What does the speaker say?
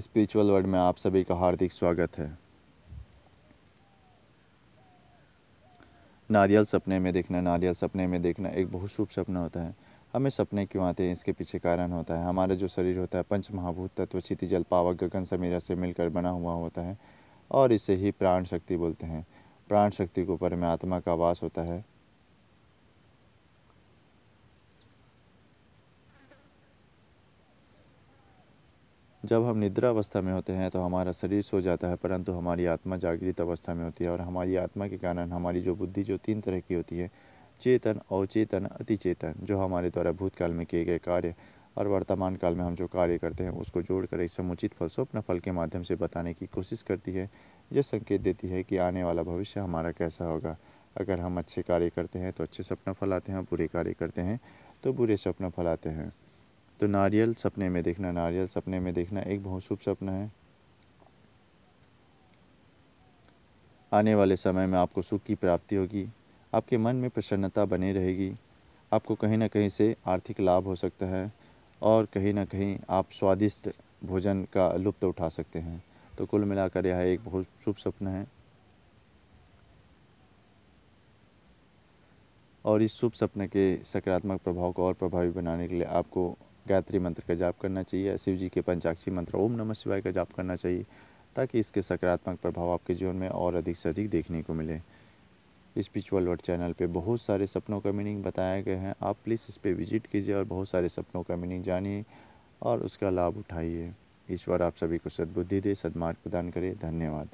spiritual world में आप सभी का हार्दिक स्वागत है नारियल सपने में देखना नारियल सपने में देखना एक बहुत शुभ सपना होता है हमें सपने क्यों आते हैं इसके पीछे कारण होता है हमारा जो शरीर होता है पंच महाभूत तत्व क्षिति जल पावक गगन समीरा से मिलकर बना हुआ होता है और इसे ही प्राण शक्ति बोलते हैं प्राण शक्ति के ऊपर में आत्मा का वास होता है जब हम निद्रा अवस्था में होते हैं तो हमारा शरीर सो जाता है परंतु हमारी आत्मा जागृत अवस्था में होती है और हमारी आत्मा के कारण हमारी जो बुद्धि जो तीन तरह की होती है चेतन अवचेतन अतिचेतन जो हमारे द्वारा भूतकाल में किए गए कार्य और वर्तमान काल में हम जो कार्य करते हैं उसको जोड़कर एक समुचित फल स्वप्न फल के माध्यम से बताने की कोशिश करती है यह संकेत देती है कि आने वाला भविष्य हमारा कैसा होगा अगर हम अच्छे कार्य करते हैं तो अच्छे सपना फल आते हैं बुरे कार्य करते हैं तो बुरे सपना फल आते हैं तो नारियल सपने में देखना नारियल सपने में देखना एक बहुत शुभ सपना है आने वाले समय में आपको सुख की प्राप्ति होगी आपके मन में प्रसन्नता बनी रहेगी आपको कहीं ना कहीं से आर्थिक लाभ हो सकता है और कहीं ना कहीं आप स्वादिष्ट भोजन का लुप्त उठा सकते हैं तो कुल मिलाकर यह एक बहुत शुभ सपना है और इस शुभ सपने के सकारात्मक प्रभाव को और प्रभावी बनाने के लिए आपको गायत्री मंत्र का जाप करना चाहिए शिव जी के पंचाक्षी मंत्र ओम नमः शिवाय का जाप करना चाहिए ताकि इसके सकारात्मक प्रभाव आपके जीवन में और अधिक से अधिक देखने को मिले स्पिरिचुअल वर्ड चैनल पे बहुत सारे सपनों का मीनिंग बताए गए हैं आप प्लीज़ इस पर विजिट कीजिए और बहुत सारे सपनों का मीनिंग जानिए और उसका लाभ उठाइए ईश्वर आप सभी को सद्बुद्धि दे सदमार्ग प्रदान करे धन्यवाद